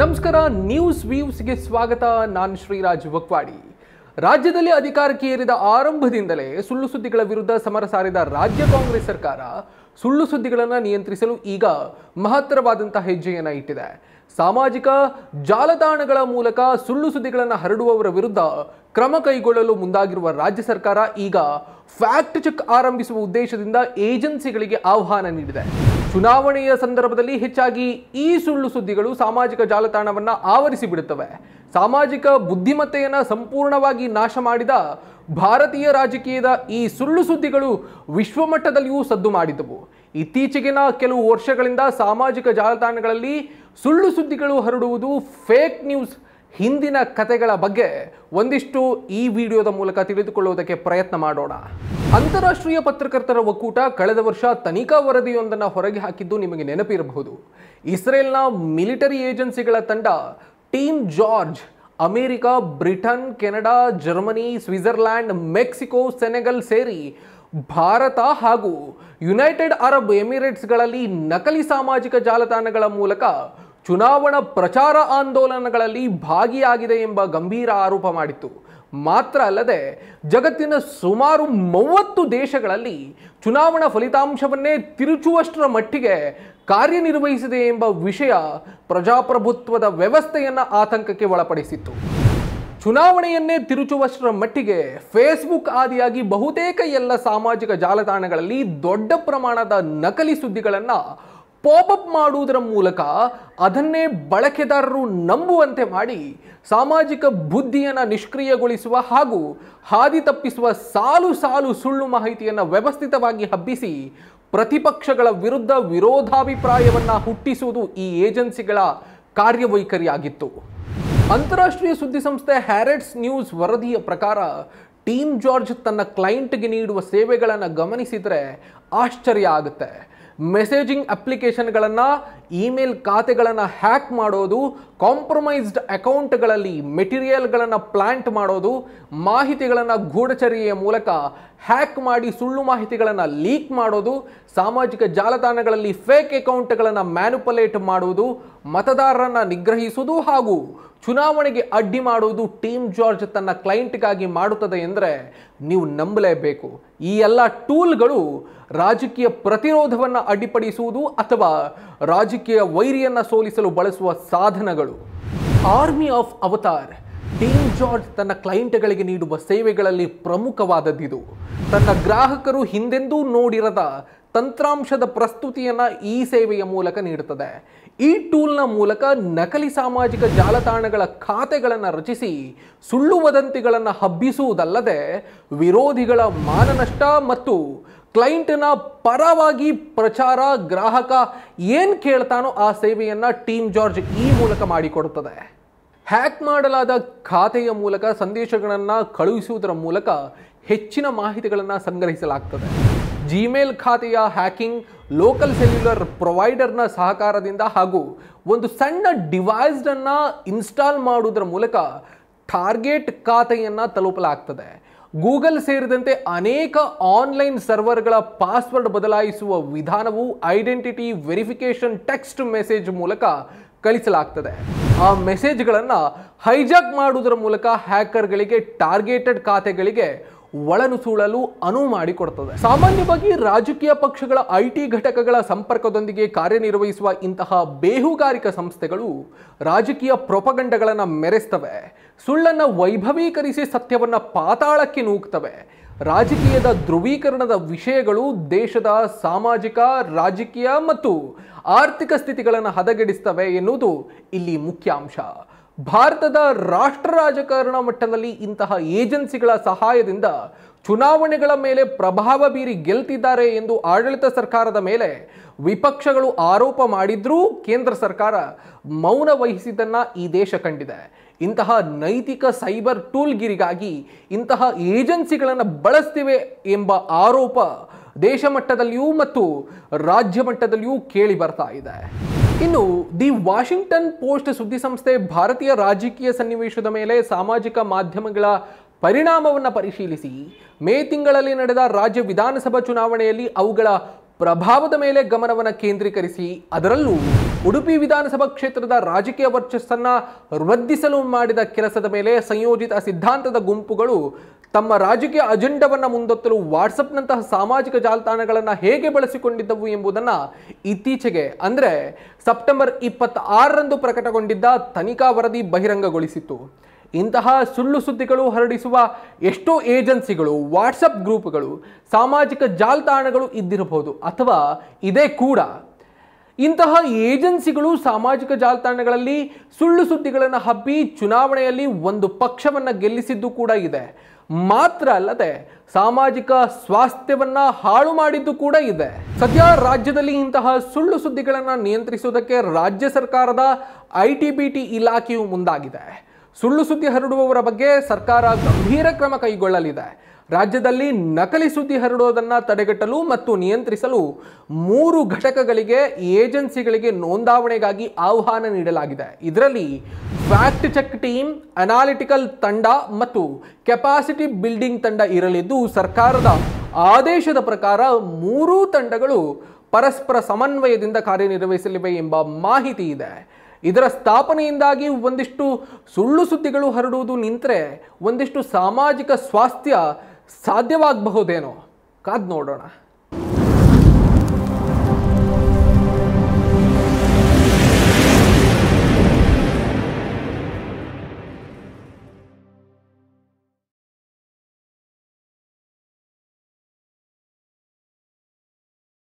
ನಮಸ್ಕಾರ ನ್ಯೂಸ್ ವ್ಯೂಸ್ಗೆ ಸ್ವಾಗತ ನಾನು ಶ್ರೀರಾಜ್ ವಕ್ವಾಡಿ ರಾಜ್ಯದಲ್ಲಿ ಅಧಿಕಾರಕ್ಕೆ ಏರಿದ ಆರಂಭದಿಂದಲೇ ಸುಳ್ಳು ಸುದ್ದಿಗಳ ವಿರುದ್ಧ ಸಮರ ಸಾರಿದ ರಾಜ್ಯ ಕಾಂಗ್ರೆಸ್ ಸರ್ಕಾರ ಸುಳ್ಳು ಸುದ್ದಿಗಳನ್ನು ನಿಯಂತ್ರಿಸಲು ಈಗ ಮಹತ್ತರವಾದಂತಹ ಹೆಜ್ಜೆಯನ್ನು ಇಟ್ಟಿದೆ ಸಾಮಾಜಿಕ ಜಾಲತಾಣಗಳ ಮೂಲಕ ಸುಳ್ಳು ಸುದ್ದಿಗಳನ್ನು ಹರಡುವವರ ವಿರುದ್ಧ ಕ್ರಮ ಕೈಗೊಳ್ಳಲು ಮುಂದಾಗಿರುವ ರಾಜ್ಯ ಸರ್ಕಾರ ಈಗ ಫ್ಯಾಕ್ಟ್ ಚೆಕ್ ಆರಂಭಿಸುವ ಉದ್ದೇಶದಿಂದ ಏಜೆನ್ಸಿಗಳಿಗೆ ಆಹ್ವಾನ ನೀಡಿದೆ ಚುನಾವಣೆಯ ಸಂದರ್ಭದಲ್ಲಿ ಹೆಚ್ಚಾಗಿ ಈ ಸುಳ್ಳು ಸುದ್ದಿಗಳು ಸಾಮಾಜಿಕ ಜಾಲತಾಣವನ್ನು ಆವರಿಸಿ ಬಿಡುತ್ತವೆ ಸಾಮಾಜಿಕ ಬುದ್ಧಿಮತ್ತೆಯನ್ನು ಸಂಪೂರ್ಣವಾಗಿ ನಾಶ ಮಾಡಿದ ಭಾರತೀಯ ರಾಜಕೀಯದ ಈ ಸುಳ್ಳು ಸುದ್ದಿಗಳು ವಿಶ್ವಮಟ್ಟದಲ್ಲಿಯೂ ಸದ್ದು ಮಾಡಿದವು ಇತ್ತೀಚೆಗಿನ ಕೆಲವು ವರ್ಷಗಳಿಂದ ಸಾಮಾಜಿಕ ಜಾಲತಾಣಗಳಲ್ಲಿ ಸುಳ್ಳು ಸುದ್ದಿಗಳು ಹರಡುವುದು ಫೇಕ್ ನ್ಯೂಸ್ ಹಿಂದಿನ ಕತೆಗಳ ಬಗ್ಗೆ ಒಂದಿಷ್ಟು ಈ ವಿಡಿಯೋದ ಮೂಲಕ ತಿಳಿದುಕೊಳ್ಳುವುದಕ್ಕೆ ಪ್ರಯತ್ನ ಮಾಡೋಣ ಅಂತಾರಾಷ್ಟ್ರೀಯ ಪತ್ರಕರ್ತರ ಒಕ್ಕೂಟ ಕಳೆದ ವರ್ಷ ತನಿಖಾ ವರದಿಯೊಂದನ್ನು ಹೊರಗೆ ಹಾಕಿದ್ದು ನಿಮಗೆ ನೆನಪಿರಬಹುದು ಇಸ್ರೇಲ್ನ ಮಿಲಿಟರಿ ಏಜೆನ್ಸಿಗಳ ತಂಡ team George America Britain Canada Germany Switzerland Mexico Senegal ಸೇರಿ ಭಾರತ ಹಾಗೂ ಯುನೈಟೆಡ್ ಅರಬ್ ಎಮಿರೇಟ್ಸ್ಗಳಲ್ಲಿ ನಕಲಿ ಸಾಮಾಜಿಕ ಜಾಲತಾಣಗಳ ಮೂಲಕ ಚುನಾವಣಾ ಪ್ರಚಾರ ಆಂದೋಲನಗಳಲ್ಲಿ ಭಾಗಿಯಾಗಿದೆ ಎಂಬ ಗಂಭೀರ ಆರೋಪ ಮಾಡಿತ್ತು ಮಾತ್ರ ಅಲ್ಲದೆ ಜಗತ್ತಿನ ಸುಮಾರು ಮೂವತ್ತು ದೇಶಗಳಲ್ಲಿ ಚುನಾವಣಾ ಫಲಿತಾಂಶವನ್ನೇ ತಿರುಚುವಷ್ಟರ ಮಟ್ಟಿಗೆ ಕಾರ್ಯನಿರ್ವಹಿಸಿದೆ ಎಂಬ ವಿಷಯ ಪ್ರಜಾಪ್ರಭುತ್ವದ ವ್ಯವಸ್ಥೆಯನ್ನು ಆತಂಕಕ್ಕೆ ಒಳಪಡಿಸಿತ್ತು ಚುನಾವಣೆಯನ್ನೇ ತಿರುಚುವಷ್ಟರ ಮಟ್ಟಿಗೆ ಫೇಸ್ಬುಕ್ ಆದಿಯಾಗಿ ಬಹುತೇಕ ಎಲ್ಲ ಸಾಮಾಜಿಕ ಜಾಲತಾಣಗಳಲ್ಲಿ ದೊಡ್ಡ ಪ್ರಮಾಣದ ನಕಲಿ ಸುದ್ದಿಗಳನ್ನು ಪಾಪಪ್ ಮಾಡುವುದರ ಮೂಲಕ ಅದನ್ನೇ ಬಳಕೆದಾರರು ನಂಬುವಂತೆ ಮಾಡಿ ಸಾಮಾಜಿಕ ಬುದ್ಧಿಯನ್ನು ನಿಷ್ಕ್ರಿಯಗೊಳಿಸುವ ಹಾಗೂ ಹಾದಿ ತಪ್ಪಿಸುವ ಸಾಲು ಸಾಲು ಸುಳ್ಳು ಮಾಹಿತಿಯನ್ನು ವ್ಯವಸ್ಥಿತವಾಗಿ ಹಬ್ಬಿಸಿ ಪ್ರತಿಪಕ್ಷಗಳ ವಿರುದ್ಧ ವಿರೋಧಾಭಿಪ್ರಾಯವನ್ನು ಹುಟ್ಟಿಸುವುದು ಈ ಏಜೆನ್ಸಿಗಳ ಕಾರ್ಯವೈಖರಿಯಾಗಿತ್ತು ಅಂತಾರಾಷ್ಟ್ರೀಯ ಸುದ್ದಿಸಂಸ್ಥೆ ಹ್ಯಾರೆಟ್ಸ್ ನ್ಯೂಸ್ ವರದಿಯ ಪ್ರಕಾರ ಟೀಮ್ ಜಾರ್ಜ್ ತನ್ನ ಕ್ಲೈಂಟ್ಗೆ ನೀಡುವ ಸೇವೆಗಳನ್ನು ಗಮನಿಸಿದರೆ ಆಶ್ಚರ್ಯ ಆಗುತ್ತೆ ಮೆಸೇಜಿಂಗ್ ಅಪ್ಲಿಕೇಶನ್ಗಳನ್ನು ಇಮೇಲ್ ಖಾತೆಗಳನ್ನು ಹ್ಯಾಕ್ ಮಾಡೋದು ಕಾಂಪ್ರಮೈಸ್ಡ್ ಅಕೌಂಟ್ಗಳಲ್ಲಿ ಮೆಟೀರಿಯಲ್ಗಳನ್ನು ಪ್ಲಾಂಟ್ ಮಾಡೋದು ಮಾಹಿತಿಗಳನ್ನು ಗೂಢಚರ್ಯೆಯ ಮೂಲಕ ಹ್ಯಾಕ್ ಮಾಡಿ ಸುಳ್ಳು ಮಾಹಿತಿಗಳನ್ನು ಲೀಕ್ ಮಾಡೋದು ಸಾಮಾಜಿಕ ಜಾಲತಾಣಗಳಲ್ಲಿ ಫೇಕ್ ಅಕೌಂಟ್ಗಳನ್ನು ಮ್ಯಾನುಪುಲೇಟ್ ಮಾಡುವುದು ಮತದಾರರನ್ನು ನಿಗ್ರಹಿಸುವುದು ಹಾಗೂ ಚುನಾವಣೆಗೆ ಅಡ್ಡಿ ಮಾಡುವುದು ಟೀಮ್ ಜಾರ್ಜ್ ತನ್ನ ಕ್ಲೈಂಟ್ಗಾಗಿ ಮಾಡುತ್ತದೆ ಎಂದರೆ ನೀವು ನಂಬಲೇಬೇಕು ಈ ಎಲ್ಲ ಟೂಲ್ಗಳು ರಾಜಕೀಯ ಪ್ರತಿರೋಧವನ್ನು ಅಡ್ಡಿಪಡಿಸುವುದು ಅಥವಾ ರಾಜಕೀಯ ವೈರಿಯನ್ನು ಸೋಲಿಸಲು ಬಳಸುವ ಸಾಧನಗಳು army of avatar team George ತನ್ನ ಕ್ಲೈಂಟ್ಗಳಿಗೆ ನೀಡುವ ಸೇವೆಗಳಲ್ಲಿ ಪ್ರಮುಖವಾದದ್ದಿದು ತನ್ನ ಗ್ರಾಹಕರು ಹಿಂದೆಂದೂ ನೋಡಿರದ ತಂತ್ರಾಂಶದ ಪ್ರಸ್ತುತಿಯನ್ನು ಈ ಸೇವೆಯ ಮೂಲಕ ನೀಡುತ್ತದೆ ಈ ಟೂಲ್ನ ಮೂಲಕ ನಕಲಿ ಸಾಮಾಜಿಕ ಜಾಲತಾಣಗಳ ಖಾತೆಗಳನ್ನು ರಚಿಸಿ ಸುಳ್ಳು ವದಂತಿಗಳನ್ನು ಹಬ್ಬಿಸುವುದಲ್ಲದೆ ವಿರೋಧಿಗಳ ಮಾನನಷ್ಟ ಮತ್ತು ಕ್ಲೈಂಟ್ನ ಪರವಾಗಿ ಪ್ರಚಾರ ಗ್ರಾಹಕ ಏನು ಕೇಳ್ತಾನೋ ಆ ಸೇವೆಯನ್ನು ಟೀಮ್ ಜಾರ್ಜ್ ಈ ಮೂಲಕ ಮಾಡಿಕೊಡುತ್ತದೆ ಹ್ಯಾಕ್ ಮಾಡಲಾದ ಖಾತೆಯ ಮೂಲಕ ಸಂದೇಶಗಳನ್ನು ಕಳುಹಿಸುವುದರ ಮೂಲಕ ಹೆಚ್ಚಿನ ಮಾಹಿತಿಗಳನ್ನು ಸಂಗ್ರಹಿಸಲಾಗ್ತದೆ ಜಿಮೇಲ್ ಖಾತೆಯ ಹ್ಯಾಕಿಂಗ್ ಲೋಕಲ್ ಸೆಲ್ಯುಲರ್ ಪ್ರೊವೈಡರ್ನ ಸಹಕಾರದಿಂದ ಹಾಗೂ ಒಂದು ಸಣ್ಣ ಡಿವೈಸ್ಡನ್ನು ಇನ್ಸ್ಟಾಲ್ ಮಾಡುವುದರ ಮೂಲಕ ಟಾರ್ಗೆಟ್ ಖಾತೆಯನ್ನು ತಲುಪಲಾಗ್ತದೆ ಗೂಗಲ್ ಸೇರಿದಂತೆ ಅನೇಕ ಆನ್ಲೈನ್ ಸರ್ವರ್ಗಳ ಪಾಸ್ವರ್ಡ್ ಬದಲಾಯಿಸುವ ವಿಧಾನವು ಐಡೆಂಟಿಟಿ ವೆರಿಫಿಕೇಷನ್ ಟೆಕ್ಸ್ಟ್ ಮೆಸೇಜ್ ಮೂಲಕ ಕಳಿಸಲಾಗ್ತದೆ ಆ ಮೆಸೇಜ್ಗಳನ್ನು ಹೈಜಾಕ್ ಮಾಡುವುದರ ಮೂಲಕ ಹ್ಯಾಕರ್ಗಳಿಗೆ ಟಾರ್ಗೆಟೆಡ್ ಖಾತೆಗಳಿಗೆ ಒಳನುಸೂಳಲು ಅನುವು ಮಾಡಿಕೊಡ್ತದೆ ಸಾಮಾನ್ಯವಾಗಿ ರಾಜಕೀಯ ಪಕ್ಷಗಳ ಐ ಟಿ ಘಟಕಗಳ ಸಂಪರ್ಕದೊಂದಿಗೆ ಕಾರ್ಯನಿರ್ವಹಿಸುವ ಇಂತಹ ಬೇಹುಗಾರಿಕಾ ಸಂಸ್ಥೆಗಳು ರಾಜಕೀಯ ಪ್ರೊಪಗಂಡಗಳನ್ನು ಮೆರೆಸ್ತವೆ ಸುಳ್ಳನ್ನು ವೈಭವೀಕರಿಸಿ ಸತ್ಯವನ್ನು ಪಾತಾಳಕ್ಕೆ ನೂಗ್ತವೆ ರಾಜಕೀಯದ ಧ್ರುವೀಕರಣದ ವಿಷಯಗಳು ದೇಶದ ಸಾಮಾಜಿಕ ರಾಜಕೀಯ ಮತ್ತು ಆರ್ಥಿಕ ಸ್ಥಿತಿಗಳನ್ನು ಹದಗೆಡಿಸ್ತವೆ ಎನ್ನುವುದು ಇಲ್ಲಿ ಮುಖ್ಯ ಅಂಶ ಭಾರತದ ರಾಷ್ಟ್ರ ರಾಜಕಾರಣ ಮಟ್ಟದಲ್ಲಿ ಇಂತಹ ಏಜೆನ್ಸಿಗಳ ಸಹಾಯದಿಂದ ಚುನಾವಣೆಗಳ ಮೇಲೆ ಪ್ರಭಾವ ಬೀರಿ ಗೆಲ್ತಿದ್ದಾರೆ ಎಂದು ಆಡಳಿತ ಸರ್ಕಾರದ ಮೇಲೆ ವಿಪಕ್ಷಗಳು ಆರೋಪ ಮಾಡಿದ್ರೂ ಕೇಂದ್ರ ಸರ್ಕಾರ ಮೌನ ವಹಿಸಿದ್ದನ್ನು ಈ ದೇಶ ಕಂಡಿದೆ ಇಂತಹ ನೈತಿಕ ಸೈಬರ್ ಟೂಲ್ಗಿರಿಗಾಗಿ ಇಂತಹ ಏಜೆನ್ಸಿಗಳನ್ನು ಬಳಸ್ತಿವೆ ಎಂಬ ಆರೋಪ ದೇಶ ಮಟ್ಟದಲ್ಲಿಯೂ ಮತ್ತು ರಾಜ್ಯ ಮಟ್ಟದಲ್ಲಿಯೂ ಕೇಳಿ ಬರ್ತಾ ಇದೆ ಇನ್ನು ದಿ ವಾಷಿಂಗ್ಟನ್ ಪೋಸ್ಟ್ ಸುದ್ದಿಸಂಸ್ಥೆ ಭಾರತೀಯ ರಾಜಕೀಯ ಸನ್ನಿವೇಶದ ಮೇಲೆ ಸಾಮಾಜಿಕ ಮಾಧ್ಯಮಗಳ ಪರಿಣಾಮವನ್ನು ಪರಿಶೀಲಿಸಿ ಮೇ ತಿಂಗಳಲ್ಲಿ ನಡೆದ ರಾಜ್ಯ ವಿಧಾನಸಭಾ ಚುನಾವಣೆಯಲ್ಲಿ ಅವುಗಳ ಪ್ರಭಾವದ ಮೇಲೆ ಗಮನವನ್ನು ಕೇಂದ್ರೀಕರಿಸಿ ಅದರಲ್ಲೂ ಉಡುಪಿ ವಿಧಾನಸಭಾ ಕ್ಷೇತ್ರದ ರಾಜಕೀಯ ವರ್ಚಸ್ಸನ್ನು ವೃದ್ಧಿಸಲು ಮಾಡಿದ ಕೆಲಸದ ಮೇಲೆ ಸಂಯೋಜಿತ ಸಿದ್ಧಾಂತದ ಗುಂಪುಗಳು ತಮ್ಮ ರಾಜಕೀಯ ಅಜೆಂಡವನ್ನು ಮುಂದೊತ್ತಲು ವಾಟ್ಸಪ್ನಂತಹ ಸಾಮಾಜಿಕ ಜಾಲತಾಣಗಳನ್ನು ಹೇಗೆ ಬಳಸಿಕೊಂಡಿದ್ದವು ಎಂಬುದನ್ನು ಇತ್ತೀಚೆಗೆ ಅಂದರೆ ಸೆಪ್ಟೆಂಬರ್ ಆರರಂದು ಪ್ರಕಟಗೊಂಡಿದ್ದ ತನಿಖಾ ವರದಿ ಬಹಿರಂಗಗೊಳಿಸಿತ್ತು ಇಂತಹ ಸುಳ್ಳು ಸುದ್ದಿಗಳು ಹರಡಿಸುವ ಎಷ್ಟೋ ಏಜೆನ್ಸಿಗಳು ವಾಟ್ಸಪ್ ಗ್ರೂಪ್ಗಳು ಸಾಮಾಜಿಕ ಜಾಲತಾಣಗಳು ಇದ್ದಿರಬಹುದು ಅಥವಾ ಇದೇ ಕೂಡ ಇಂತಹ ಏಜೆನ್ಸಿಗಳು ಸಾಮಾಜಿಕ ಜಾಲತಾಣಗಳಲ್ಲಿ ಸುಳ್ಳು ಸುದ್ದಿಗಳನ್ನು ಹಬ್ಬಿ ಚುನಾವಣೆಯಲ್ಲಿ ಒಂದು ಪಕ್ಷವನ್ನು ಗೆಲ್ಲಿಸಿದ್ದು ಕೂಡ ಇದೆ ಮಾತ್ರ ಅಲ್ಲದೆ ಸಾಮಾಜಿಕ ಸ್ವಾಸ್ಥ್ಯವನ್ನ ಹಾಳು ಮಾಡಿದ್ದು ಕೂಡ ಇದೆ ಸದ್ಯ ರಾಜ್ಯದಲ್ಲಿ ಇಂತಹ ಸುಳ್ಳು ಸುದ್ದಿಗಳನ್ನು ನಿಯಂತ್ರಿಸುವುದಕ್ಕೆ ರಾಜ್ಯ ಸರ್ಕಾರದ ಐ ಟಿ ಬಿ ಟಿ ಇಲಾಖೆಯು ಮುಂದಾಗಿದೆ ಸುಳ್ಳು ಸುದ್ದಿ ಹರಡುವವರ ಬಗ್ಗೆ ಸರ್ಕಾರ ಗಂಭೀರ ಕ್ರಮ ಕೈಗೊಳ್ಳಲಿದೆ ರಾಜ್ಯದಲ್ಲಿ ನಕಲಿ ಸುದ್ದಿ ಹರಡೋದನ್ನು ತಡೆಗಟ್ಟಲು ಮತ್ತು ನಿಯಂತ್ರಿಸಲು ಮೂರು ಘಟಕಗಳಿಗೆ ಏಜೆನ್ಸಿಗಳಿಗೆ ನೋಂದಾವಣೆಗಾಗಿ ಆಹ್ವಾನ ನೀಡಲಾಗಿದೆ ಇದರಲ್ಲಿ ಫ್ಯಾಕ್ಟ್ ಚೆಕ್ ಟೀಮ್ ಅನಾಲಿಟಿಕಲ್ ತಂಡ ಮತ್ತು ಕೆಪಾಸಿಟಿ ಬಿಲ್ಡಿಂಗ್ ತಂಡ ಇರಲಿದ್ದು ಸರ್ಕಾರದ ಆದೇಶದ ಪ್ರಕಾರ ಮೂರೂ ತಂಡಗಳು ಪರಸ್ಪರ ಸಮನ್ವಯದಿಂದ ಕಾರ್ಯನಿರ್ವಹಿಸಲಿವೆ ಎಂಬ ಮಾಹಿತಿ ಇದೆ ಇದರ ಸ್ಥಾಪನೆಯಿಂದಾಗಿ ಒಂದಿಷ್ಟು ಸುಳ್ಳು ಸುದ್ದಿಗಳು ಹರಡುವುದು ನಿಂತರೆ ಒಂದಿಷ್ಟು ಸಾಮಾಜಿಕ ಸ್ವಾಸ್ಥ್ಯ ಸಾಧ್ಯವಾಗಬಹುದೇನೋ ಕಾದ್ ನೋಡೋಣ